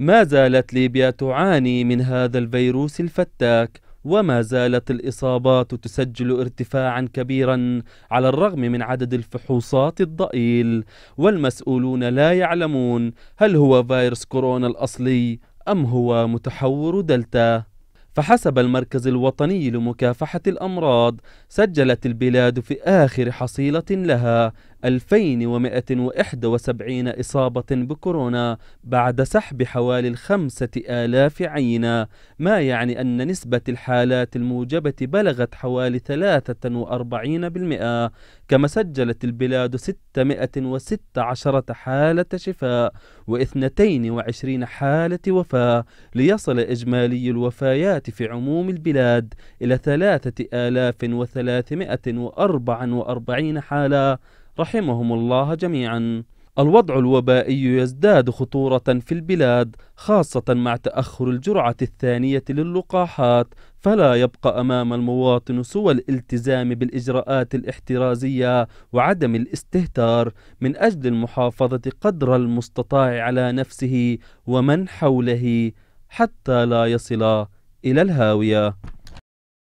ما زالت ليبيا تعاني من هذا الفيروس الفتاك وما زالت الإصابات تسجل ارتفاعا كبيرا على الرغم من عدد الفحوصات الضئيل والمسؤولون لا يعلمون هل هو فيروس كورونا الأصلي أم هو متحور دلتا فحسب المركز الوطني لمكافحة الأمراض سجلت البلاد في آخر حصيلة لها 2171 إصابة بكورونا بعد سحب حوالي الخمسة آلاف عينة ما يعني أن نسبة الحالات الموجبة بلغت حوالي 43% كما سجلت البلاد 616 حالة شفاء و22 حالة وفاة ليصل إجمالي الوفيات في عموم البلاد إلى 3344 حالة رحمهم الله جميعا الوضع الوبائي يزداد خطورة في البلاد خاصة مع تأخر الجرعة الثانية للقاحات فلا يبقى أمام المواطن سوى الالتزام بالإجراءات الاحترازية وعدم الاستهتار من أجل المحافظة قدر المستطاع على نفسه ومن حوله حتى لا يصل إلى الهاوية